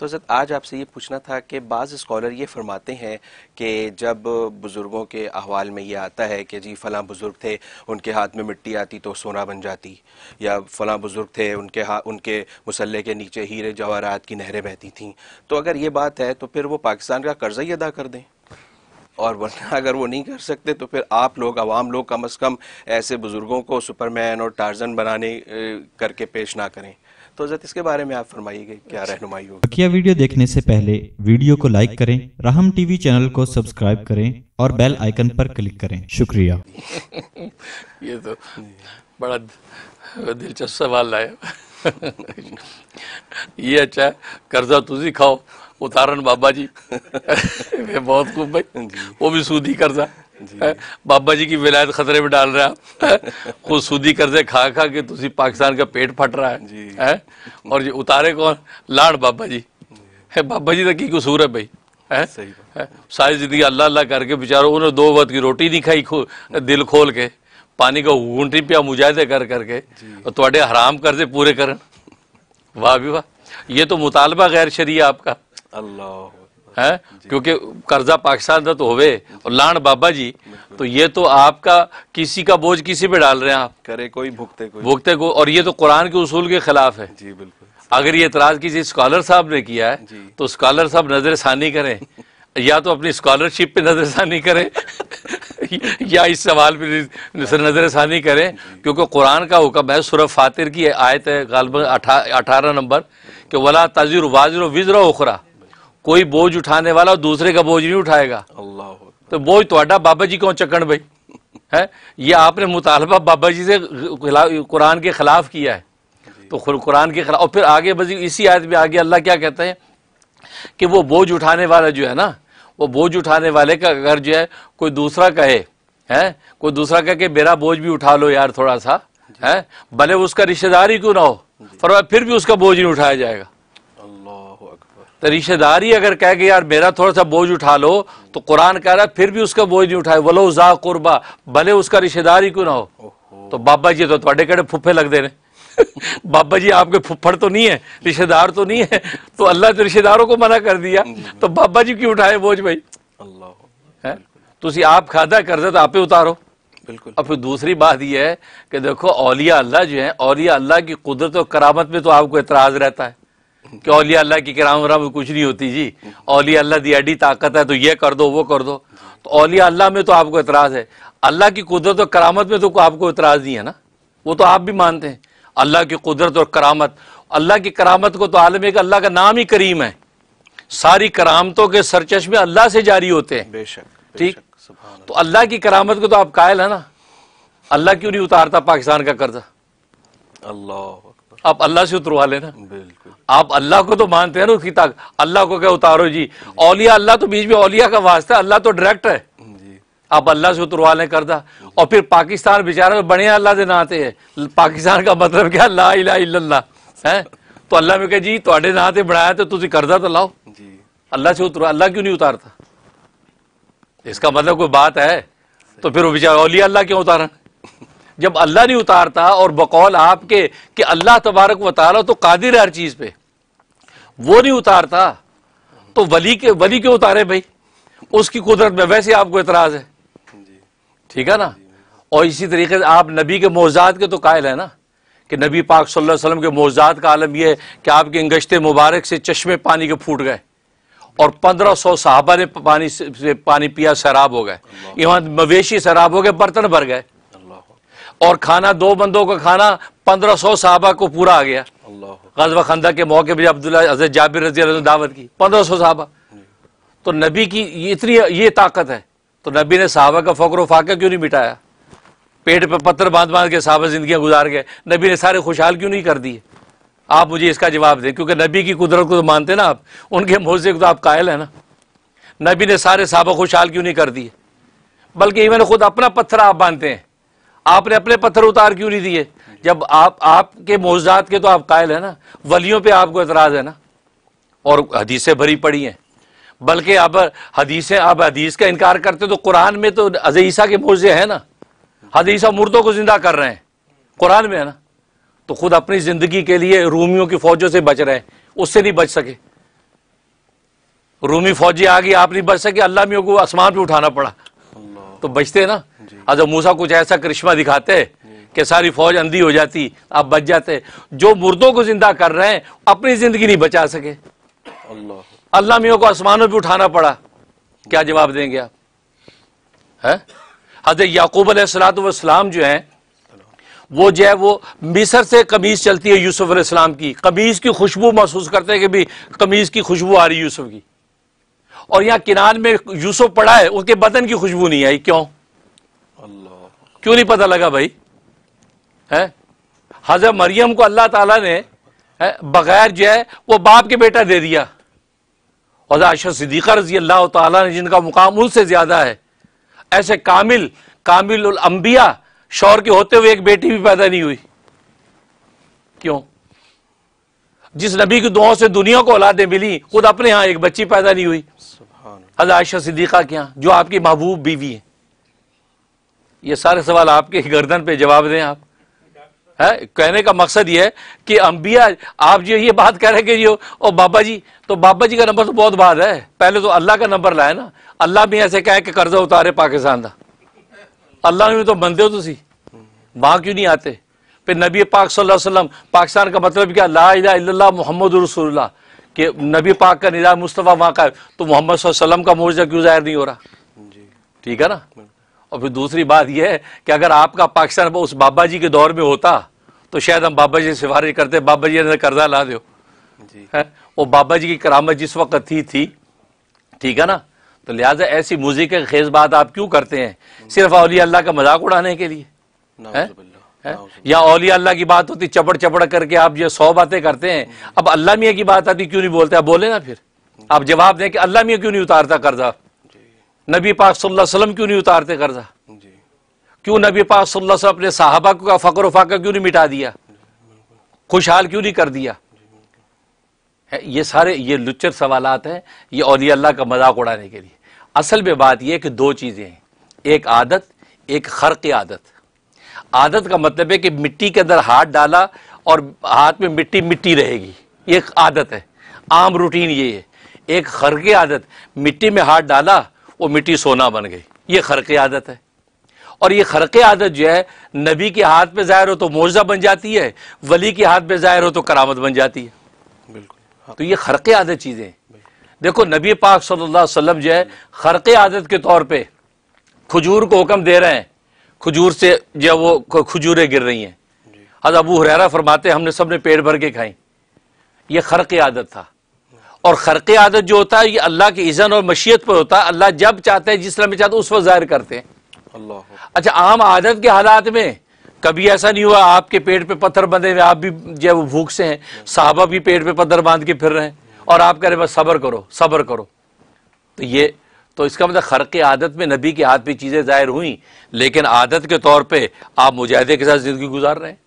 तो हजरत आज आपसे ये पूछना था कि बाज़ स्कॉलर ये फरमाते हैं कि जब बुज़ुर्गों के अहवाल में ये आता है कि जी फ़लाँ बुज़ुर्ग थे उनके हाथ में मिट्टी आती तो सोना बन जाती या फ़लाँ बुज़ुर्ग थे उनके हाथ उनके मसल्ले के नीचे हीरे जवाहरात की नहरें बहती थीं तो अगर ये बात है तो फिर वो पाकिस्तान का कर्ज़ा ही अदा कर दें और वरना अगर वो नहीं कर सकते तो फिर आप लोग आवाम लोग कम अज़ कम ऐसे बुज़ुर्गों को सुपरमैन और टारजन बनाने करके पेश ना करें तो हजरत इसके बारे में आप फरमाइए क्या रहनुमाई होगी बकिया वीडियो देखने से पहले वीडियो को लाइक करें राहम टीवी चैनल को सब्सक्राइब करें और बेल आइकन पर क्लिक करें शुक्रिया ये तो बड़ा दिलचस्प सवाल है ये अच्छा कर्जा तुझी खाओ उतारन बाबा जी बहुत खूब भाई हाँ वो भी सूदी कर्जा ਬਾਬਾ ਜੀ ਕੀ ਵਿਲਾਇਤ ਖਤਰੇ ਵਿੱਚ ਡਾਲ ਰਿਹਾ ਖੁਦ ਸੂਦੀ खा खा के ਕੇ पाकिस्तान का पेट फट रहा है, जी। है? और जी उतारे कौन लाड़ बाबा जी है बाबा जी का की कसूर है भाई है सारी जिंदगी अल्लाह अल्लाह करके बेचारो उन्होंने दो वक्त की रोटी नहीं खाई खो, दिल खोल के पानी का ऊंटी पिया मुजाहदे कर करके और थोड़े हराम कर्जे पूरे कर वाह भी वाह ये तो मुतालबा गैर शरीय आपका अल्लाह है क्योंकि कर्जा पाकिस्तान का तो होवे और लाण बाबा जी तो ये तो आपका किसी का बोझ किसी पे डाल रहे हैं आप करे कोई भुगते कोई भुगते को और ये तो कुरान के उसूल के खिलाफ है जी बिल्कुल अगर ये एतराज़ किसी स्कॉलर साहब ने किया है तो स्कॉलर साहब नजर षानी करें या तो अपनी स्कॉलरशिप पे नजर षानी करें या इस सवाल पे नजर षानी करें क्योंकि कुरान का हुक्म है सुरफ फातिर की आयत है अठारह नंबर कि वला तजर वाजर विजरा उखरा कोई बोझ उठाने वाला दूसरे का बोझ नहीं उठाएगा अल्लाह तो बोझ तो बाबा जी क्यों चकन भाई है ये आपने मुतालबा बाबा जी से कुरान के खिलाफ किया है तो कुरान के खिलाफ और फिर आगे बजी इसी आयत में आगे अल्लाह क्या कहते हैं कि वो बोझ उठाने वाला जो है ना वो बोझ उठाने वाले का अगर जो है कोई दूसरा कहे है कोई दूसरा कहे कि मेरा बोझ भी उठा लो यार थोड़ा सा है भले उसका रिश्तेदार ही क्यों ना हो फिर भी उसका बोझ नहीं उठाया जाएगा तो रिश्तेदारी अगर कह के यार मेरा थोड़ा सा बोझ उठा लो तो कुरान कह रहा है फिर भी उसका बोझ नहीं उठाए वलो जा कुरबा भले उसका रिश्तेदारी क्यों ना हो तो बाबा जी तो थोड़े कड़े फुफे लगते रहे बाबा जी आपके फुफड़ तो नहीं है रिश्तेदार तो नहीं है तो अल्लाह तो रिश्तेदारों को मना कर दिया तो बाबा जी क्यों उठाए बोझ भाई अल्लाह तुम आप खादा कर दे तो आप उतारो बिल्कुल और फिर दूसरी बात यह है कि देखो औलिया अल्लाह जो है औलिया अल्लाह की कुदरत और करामत में तो आपको एतराज़ रहता है कि औलिया अल्लाह की कराम वराम में कुछ नहीं होती जी औलिया अल्लाह दी अड्डी ताकत है तो ये कर दो वो कर दो तो औलिया अल्लाह में तो आपको एतराज़ है अल्लाह की कुदरत और करामत में तो आपको एतराज़ नहीं है ना वो तो आप भी मानते हैं अल्लाह की कुदरत और करामत अल्लाह की करामत को तो आलम एक अल्लाह का नाम ही करीम है सारी करामतों के सरचश्मे में अल्लाह से जारी होते हैं बेशक ठीक तो अल्लाह की करामत को तो आप कायल है ना अल्लाह क्यों नहीं उतारता पाकिस्तान का कर्जा अल्लाह आप अल्लाह से उतरवा लेना बिल्कुल आप अल्लाह को तो मानते हैं ना उसकी ताक अल्लाह को क्या उतारो जी औलिया अल्लाह तो बीच में औलिया का वास्ता है अल्लाह तो डायरेक्ट है आप अल्लाह से उतरवा लें करदा और फिर पाकिस्तान बेचारा बने अल्लाह के नाते है पाकिस्तान का मतलब क्या ला इला इल्लल्लाह है तो अल्लाह में कह जी थोड़े ना से बनाया तो तुझे करदा तो लाओ जी अल्लाह से उतरो अल्लाह क्यों नहीं उतारता इसका मतलब कोई बात है तो फिर वो बेचारा औलिया अल्लाह क्यों उतारा जब अल्लाह नहीं उतारता और बकौल आपके कि अल्लाह तबारक वाली तो कादिर है हर चीज़ पे वो नहीं उतारता तो वली के वली क्यों उतारे भाई उसकी कुदरत में वैसे आपको एतराज़ है ठीक है ना और इसी तरीके से आप नबी के मोजाद के तो कायल है ना कि नबी पाक सल्लल्लाहु अलैहि वसल्लम के मोजाद का आलम यह है कि आपके गश्ते मुबारक से चश्मे पानी के फूट गए और पंद्रह सौ साहबा ने पानी से पानी पिया शराब हो गए इवन मवेशी शराब हो गए बर्तन भर गए और खाना दो बंदों का खाना पंद्रह सौ साहबा को पूरा आ गया गजवा खंदा के मौके पर अब्दुल्ला हजरत जाबिर रजी ने दावत की पंद्रह सौ साहबा तो नबी की ये इतनी ये ताकत है तो नबी ने साहबा का फकर फाका क्यों नहीं मिटाया पेट पर पत्थर बांध बांध के साहबा जिंदगी गुजार गए नबी ने सारे खुशहाल क्यों नहीं कर दिए आप मुझे इसका जवाब दें क्योंकि नबी की कुदरत को तो मानते ना आप उनके मोजे को तो आप कायल है ना नबी ने सारे साहबा खुशहाल क्यों नहीं कर दिए बल्कि इवन खुद अपना पत्थर आप बांधते हैं आपने अपने पत्थर उतार क्यों नहीं दिए जब आप आपके मोजात के तो आप कायल है ना वलियों पे आपको एतराज़ है ना और हदीसें भरी पड़ी हैं बल्कि अब हदीसें आप हदीस का इनकार करते तो कुरान में तो अजीसा के मोजे हैं ना हदीसा मुर्दों को जिंदा कर रहे हैं कुरान में है ना तो खुद अपनी ज़िंदगी के लिए रूमियों की फ़ौजों से बच रहे हैं उससे नहीं बच सके रूमी फौजी आ गई आप नहीं बच सके अल्लाह मियों को आसमान पर उठाना पड़ा तो बचते ना हजरत हाँ, मूसा कुछ ऐसा करिश्मा दिखाते कि सारी फौज अंधी हो जाती आप बच जाते जो मुर्दों को जिंदा कर रहे हैं अपनी जिंदगी नहीं बचा सके अल्लाह मियों को आसमानों पर उठाना पड़ा क्या जवाब देंगे आप है हजरत याकूब सलातम जो है वो जो है वो मिसर से कमीज़ चलती है यूसुफ अलैहिस्सलाम की कमीज़ की खुशबू महसूस करते हैं कि भी कमीज़ की खुशबू आ रही यूसुफ की और यहाँ किनार में यूसुफ पड़ा है उसके बदन की खुशबू नहीं आई क्यों क्यों नहीं पता लगा भाई है हजर मरियम को अल्लाह ताला ने बगैर जो है वो बाप के बेटा दे दिया और आशा सिद्दीक़ा रजी अल्लाह ताला ने जिनका मुकाम उनसे ज़्यादा है ऐसे कामिल कामिल अंबिया शौर के होते हुए एक बेटी भी पैदा नहीं हुई क्यों जिस नबी की दुआओं से दुनिया को औलादें मिली खुद अपने यहाँ एक बच्ची पैदा नहीं हुई हजर आयशा सिद्दीक़ा के यहाँ जो आपकी महबूब बीवी है ये सारे सवाल आपके गर्दन पे जवाब दें आप है कहने का मकसद ये है कि अंबिया आप जो ये बात कह रहे कि जो ओ बाबा जी तो बाबा जी का नंबर तो बहुत बाद है पहले तो अल्लाह का नंबर लाए ना अल्लाह भी ऐसे कहे कि कर्जा उतारे पाकिस्तान का अल्लाह भी तो बनते हो तुम वहां क्यों नहीं आते फिर नबी पाक सल्लाम पाकिस्तान का मतलब क्या ला मोहम्मद रसूल्ला कि नबी पाक का निज़ाम मुस्तफ़ा वहाँ का तो मोहम्मद का मोर्जा क्यों ज़ाहिर नहीं हो रहा ठीक है ना और फिर दूसरी बात यह है कि अगर आपका पाकिस्तान उस बाबा जी के दौर में होता तो शायद हम बाबा जी से सिफारिश करते बाबा जी ने कर्जा ला दो वो बाबा जी की करामत जिस वक्त थी थी ठीक है ना तो लिहाजा ऐसी म्यूजिक खेज बात आप क्यों करते हैं सिर्फ अलिया अल्लाह का मजाक उड़ाने के लिए या अलिया अल्लाह की बात होती चपड़ चपड़ करके आप जो सौ बातें करते हैं अब अल्लाह मियाँ की बात आती क्यों नहीं बोलते आप बोले ना फिर आप जवाब दें कि अल्लाह मियाँ क्यों नहीं उतारता कर्जा नबी पाक सल्लल्लाहु अलैहि वसल्लम क्यों नहीं उतारते कर्जा क्यों नबी पाक सल्लल्लाहु अलैहि वसल्लम अपने साहबा को फ़कर फाका क्यों नहीं मिटा दिया खुशहाल क्यों नहीं कर दिया ये सारे ये लुच्चर सवालत हैं ये औलिया अल्लाह का मजाक उड़ाने के लिए असल में बात यह कि दो चीज़ें हैं एक आदत एक खर्क आदत आदत का मतलब है कि मिट्टी के अंदर हाथ डाला और हाथ में मिट्टी मिट्टी रहेगी एक आदत है आम रूटीन ये है एक खर की आदत मिट्टी में हाथ डाला वो मिट्टी सोना बन गई ये खरक़ आदत है और ये खरक़ आदत जो है नबी के हाथ पे ज़ाहिर हो तो मोजा बन जाती है वली के हाथ पे ज़ाहिर हो तो करामत बन जाती है बिल्कुल हाँ। तो ये खरक़ आदत चीज़ें देखो नबी पाक सल्लल्लाहु अलैहि वसल्लम जो है खरक़ आदत के तौर पे खजूर को हुक्म दे रहे हैं खजूर से जो वो खजूरें गिर रही हैं हज अबू हरेरा फरमाते हमने सब ने पेट भर के खाई ये खरक़ आदत था और खरक़ आदत जो होता है ये अल्लाह के इज़न और मशीत पर होता है अल्लाह जब चाहते हैं जिस तरह में चाहते हैं उस वक्त ज़ाहिर करते हैं अच्छा आम आदत के हालात में कभी ऐसा नहीं हुआ आपके पेट पे पत्थर बंधे हुए आप भी जो है वो भूख से हैं साहबा भी पेट पे पत्थर बांध के फिर रहे हैं और आप कह रहे बस सब्र करो सब्र करो तो ये तो इसका मतलब खरक आदत में नबी के हाथ पे चीज़ें ज़ाहिर हुई लेकिन आदत के तौर पर आप मुजाहिदे के साथ ज़िंदगी गुजार रहे हैं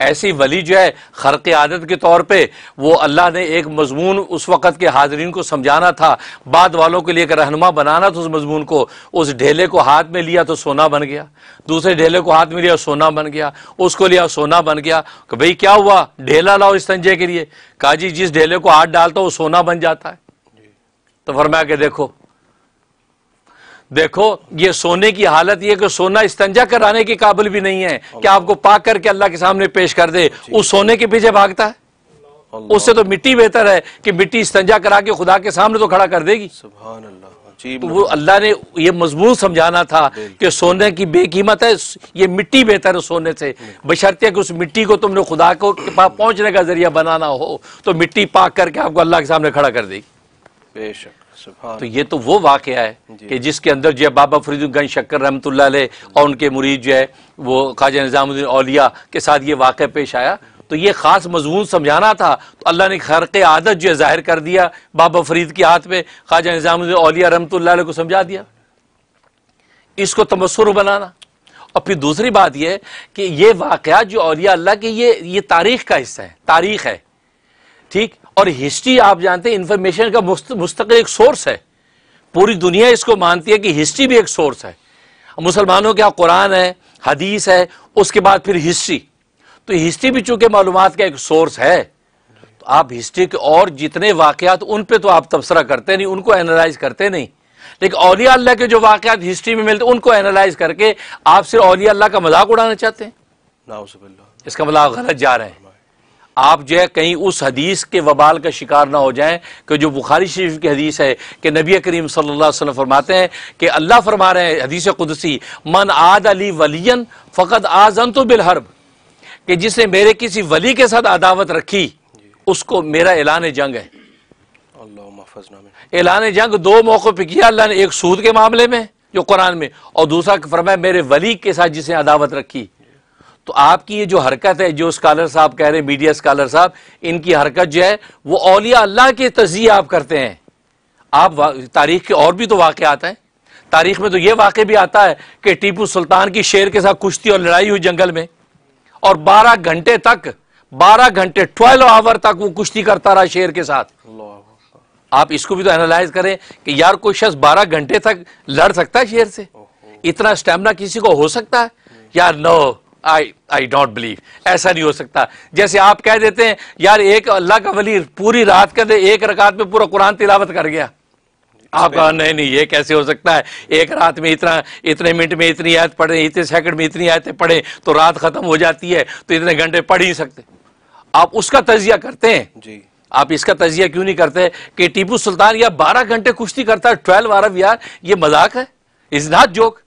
ऐसी वली जो है खरक़ आदत के तौर पर वो अल्लाह ने एक मजमून उस वक़्त के हाजरीन को समझाना था बाद वालों के लिए एक रहनमा बनाना था उस मजमून को उस ढेले को हाथ में लिया तो सोना बन गया दूसरे ढेले को हाथ में लिया सोना बन गया उसको लिया सोना बन गया भाई क्या हुआ ढेला लाओ इस तंजे के लिए काजी जिस ढेले को हाथ डालता वो सोना बन जाता है तो फरमा के देखो देखो ये सोने की हालत ये कि सोना इस्तंजा कराने के काबिल भी नहीं है कि आपको पाक करके अल्लाह के सामने पेश कर दे उस सोने के पीछे भागता है उससे तो मिट्टी बेहतर है कि मिट्टी इस्तंजा करा के खुदा के सामने तो खड़ा कर देगी तो वो अल्लाह ने ये मजबूत समझाना था कि सोने की बेकीमत है ये मिट्टी बेहतर है सोने से बशर्ते कि उस मिट्टी को तुमने खुदा को के पास पहुंचने का जरिया बनाना हो तो मिट्टी पाक करके आपको अल्लाह के सामने खड़ा कर देगी बेशक तो ये तो वो वाक़ है कि जिसके अंदर जो है बाबा फरीदुद्दीन शक्कर रहमत और उनके मुरीद जो है वो खाजा निज़ामुद्दीन अलिया के साथ ये वाक़ पेश आया तो ये ख़ास मजमून समझाना था तो अल्लाह ने खरक आदत जो है ज़ाहिर कर दिया बाबा फरीद के हाथ में खाजा निज़ामुद्दीन अलिया रहमत को समझा दिया इसको तमसर बनाना और फिर दूसरी बात यह कि ये वाक़ जो अलिया अल्लाह के ये ये तारीख़ का हिस्सा है तारीख़ है ठीक और हिस्ट्री आप जानते हैं इंफॉर्मेशन का मुस्तक एक सोर्स है पूरी दुनिया इसको मानती है कि हिस्ट्री भी एक सोर्स है मुसलमानों के यहाँ कुरान है हदीस है उसके बाद फिर हिस्ट्री तो हिस्ट्री भी चूंकि मालूम का एक सोर्स है तो आप हिस्ट्री के और जितने वाकत उन पर तो आप तबसरा करते नहीं उनको एनालाइज करते नहीं लेकिन औलिया अल्लाह के जो वाकत हिस्ट्री में मिलते उनको एनालाइज करके आप सिर्फ अलिया अल्लाह का मजाक उड़ाना चाहते हैं इसका मजाक गलत जा रहे हैं आप जो है कहीं उस हदीस के वबाल का शिकार ना हो जाएं कि जो बुखारी शरीफ की हदीस है कि नबी करीम सल्लल्लाहु अलैहि वसल्लम फरमाते हैं कि अल्लाह फरमा रहे हैं हदीस कुदसी मन आद अली वलियन फ़कत आजन तो बिलहरब कि जिसने मेरे किसी वली के साथ अदावत रखी उसको मेरा ऐलान जंग है ऐलान जंग दो मौक़ों पर किया अल्लाह ने एक सूद के मामले में जो कुरान में और दूसरा फरमाया मेरे वली के साथ जिसने अदावत रखी तो आपकी ये जो हरकत है जो स्कॉलर साहब कह रहे हैं मीडिया स्कॉलर साहब इनकी हरकत जो है वो अलिया अल्लाह के तजिए आप करते हैं आप तारीख के और भी तो वाक़ आते हैं तारीख में तो ये वाक़ भी आता है कि टीपू सुल्तान की शेर के साथ कुश्ती और लड़ाई हुई जंगल में और बारह घंटे तक बारह घंटे ट्वेल्व आवर तक वो कुश्ती करता रहा शेर के साथ आप इसको भी तो एनालाइज करें कि यार कोई शख्स बारह घंटे तक लड़ सकता है शेर से इतना स्टेमिना किसी को हो सकता है यार no I I don't believe ऐसा नहीं हो सकता जैसे आप कह देते हैं यार एक अल्लाह का वली पूरी रात के अंदर एक रकात में पूरा कुरान तिलावत कर गया आप कहा नहीं नहीं ये कैसे हो सकता है एक रात में इतना इतने मिनट में इतनी आयत पढ़े इतने सेकंड में इतनी आयतें पढ़े तो रात खत्म हो जाती है तो इतने घंटे पढ़ ही सकते आप उसका तजिया करते हैं जी आप इसका तजिया क्यों नहीं करते कि टीपू सुल्तान या बारह घंटे कुश्ती करता है ट्वेल्व आरब यार ये मजाक है is not joke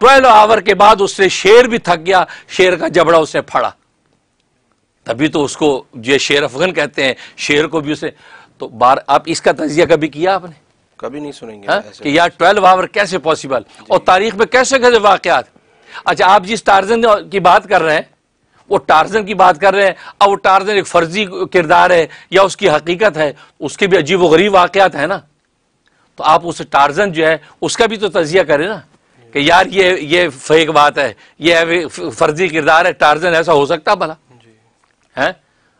twelve hour के बाद उससे शेर भी थक गया शेर का जबड़ा उसने फड़ा तभी तो उसको जो शेर अफगन कहते हैं शेर को भी उसे तो बार आप इसका तजिया कभी किया आपने कभी नहीं सुनेंगे हा? कि यार ट्वेल्व आवर कैसे पॉसिबल और तारीख में कैसे कैसे वाकयात अच्छा आप जिस टारजन की बात कर रहे हैं वो टारजन की बात कर रहे हैं अब वो टारजन एक फर्जी किरदार है या उसकी हकीकत है उसके भी अजीब व गरीब वाकयात है ना तो आप उस टारजन जो है उसका भी तो तजिया करें ना कि यार ये ये फेक बात है ये फर्जी किरदार है टार्जन ऐसा हो सकता भला है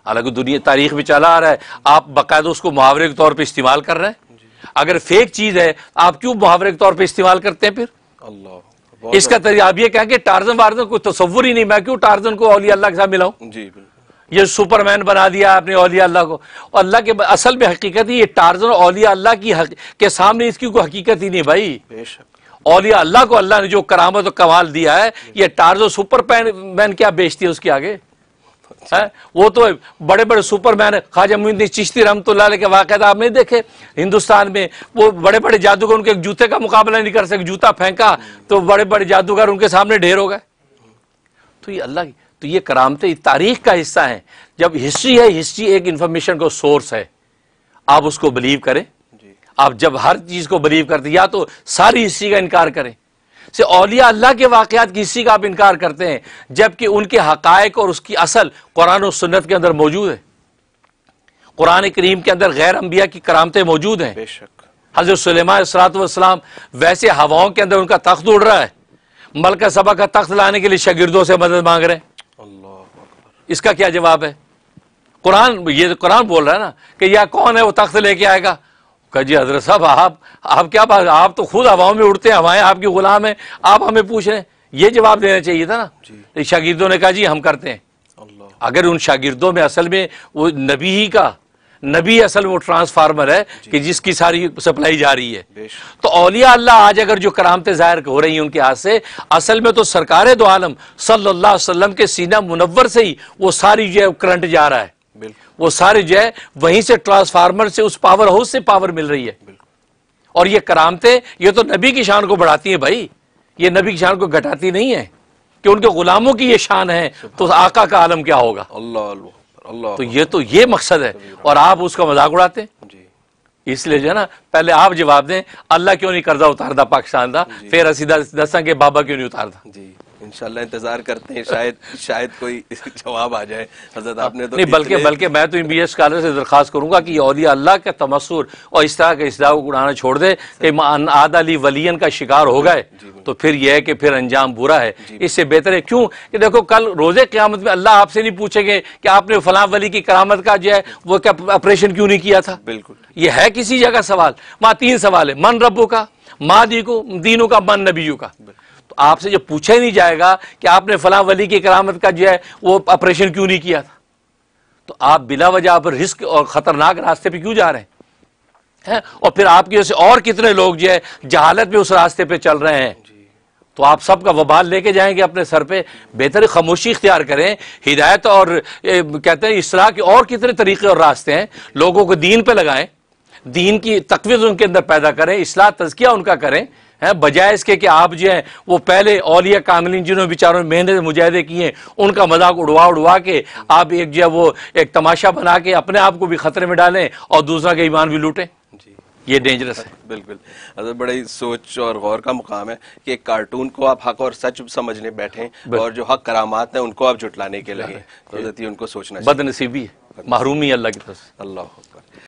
हालांकि दुनिया तारीख में चला आ रहा है आप बाकायदा उसको मुहावरे के तौर पर इस्तेमाल कर रहे हैं अगर फेक चीज है आप क्यों मुहावरे के तौर पर इस्तेमाल करते हैं फिर अल्लाह इसका तरी आप ये कहें कि टार्जन वार्जन कोई तस्वुर ही नहीं मैं क्यों टार्जन को औलिया अल्लाह के साथ मिलाऊ जी ये सुपरमैन बना दिया आपने औलिया अल्लाह को और अल्लाह के असल में हकीकत ही ये टार्जन औलिया अल्लाह की के सामने इसकी कोई हकीकत ही नहीं भाई बेशक और ये अल्लाह को अल्लाह ने जो करामत और कमाल दिया है ये टार्जो सुपर मैन क्या बेचती है उसके आगे है वो तो बड़े बड़े सुपरमैन ख्वाजा मुहिद्दीन चिश्ती रहमतुल्लाह के वाक़ आप नहीं देखे हिंदुस्तान में वो बड़े बड़े जादूगर उनके जूते का मुकाबला नहीं कर सके जूता फेंका तो बड़े बड़े जादूगर उनके सामने ढेर हो गए तो ये अल्लाह की तो ये करामते तारीख का हिस्सा है जब हिस्ट्री है हिस्ट्री एक इंफॉर्मेशन का सोर्स है आप उसको बिलीव करें आप जब हर चीज को बिलीव करते या तो सारी हिस्सी का इनकार करें से औलिया अल्लाह के वाकयात की हिस्सी का आप इनकार करते हैं जबकि उनके हकायक और उसकी असल कुरान और सुन्नत के अंदर मौजूद है कुरान करीम के अंदर गैर अम्बिया की करामतें मौजूद हैं बेशक हजरत सलेमासलाम वैसे हवाओं के अंदर उनका तख्त उड़ रहा है मलका सभा का तख्त लाने के लिए शागिर्दों से मदद मांग रहे हैं इसका क्या जवाब है कुरान ये तो कुरान बोल रहा है ना कि यह कौन है वो तख्त लेके आएगा कहा जी हजरत साहब आप आप क्या बात आप तो खुद हवाओं में उड़ते हैं हवाएं आपकी गुलाम है आप हमें पूछ रहे हैं ये जवाब देना चाहिए था ना तो शागिर्दों ने कहा जी हम करते हैं अगर उन शागिर्दों में असल में वो नबी ही का नबी असल वो ट्रांसफार्मर है कि जिसकी सारी सप्लाई जा रही है तो औलिया अल्लाह आज अगर जो करामते जाहिर हो रही हैं उनके हाथ से असल में तो सरकार दो आलम सल्लल्लाहु अलैहि वसल्लम के सीना मुनवर से ही वो सारी जो है करंट जा रहा है वो सारे जो है वहीं से ट्रांसफार्मर से उस पावर हाउस से पावर मिल रही है और ये करामते ये तो नबी की शान को बढ़ाती है भाई ये नबी की शान को घटाती नहीं है कि उनके गुलामों की ये शान है तो आका का आलम क्या होगा अल्लाह अल्लाह तो ये तो ये मकसद है और आप उसका मजाक उड़ाते हैं इसलिए जो है ना पहले आप जवाब दें अल्लाह क्यों नहीं कर्जा उतारदा पाकिस्तान का फिर असी दसा के बाबा क्यों नहीं उतारदा इंशाल्लाह इंतजार करते हैं शायद शायद कोई जवाब आ जाए हजरत आपने तो नहीं बल्कि बल्कि मैं तो एम बी एस स्कॉलर से दरख्वास्त करूंगा कि औलिया अल्लाह का तमसर और इस तरह के इसलाह को उड़ाना छोड़ दे कि आद अली वलियन का शिकार हो गए तो फिर यह है कि फिर अंजाम बुरा है इससे बेहतर है क्यों कि देखो कल रोज़े क़्यामत में अल्लाह आपसे नहीं पूछेंगे कि आपने फलाम वली की करामत का जो है वो क्या ऑपरेशन क्यों नहीं किया था बिल्कुल ये है किसी जगह सवाल वहाँ तीन सवाल है मन रबू का माँ दी को दीनों का मन नबीयू का आपसे जो पूछा ही नहीं जाएगा कि आपने फला वली की करामत का जो है वो ऑपरेशन क्यों नहीं किया था तो आप बिला वजह आप रिस्क और ख़तरनाक रास्ते पर क्यों जा रहे हैं है? और फिर आपकी वजह से और कितने लोग जो है जहालत में उस रास्ते पर चल रहे हैं तो आप सबका वबाल लेके जाएंगे अपने सर पे बेहतर खामोशी इख्तियार करें हिदायत और ए, कहते हैं इसरा के और कितने तरीके और रास्ते हैं लोगों को दीन पे लगाएं दीन की तकवीज़ उनके अंदर पैदा करें इसलाह तजकिया उनका करें हैं बजाय इसके कि आप जो हैं वो पहले औलिया कामिलीन जिन्होंने बेचारों ने मेहनत मुजाहदे किए उनका मजाक उड़वा उड़वा के आप एक जो है वो एक तमाशा बना के अपने आप को भी खतरे में डालें और दूसरा के ईमान भी लूटें ये डेंजरस है बिल्कुल अगर बड़ी सोच और गौर का मुकाम है कि एक कार्टून को आप हक और सच समझने बैठे और जो हक करामात हैं उनको आप जुटलाने के लिए तो उनको सोचना बदनसीबी है महरूमी अल्लाह की तरफ अल्लाह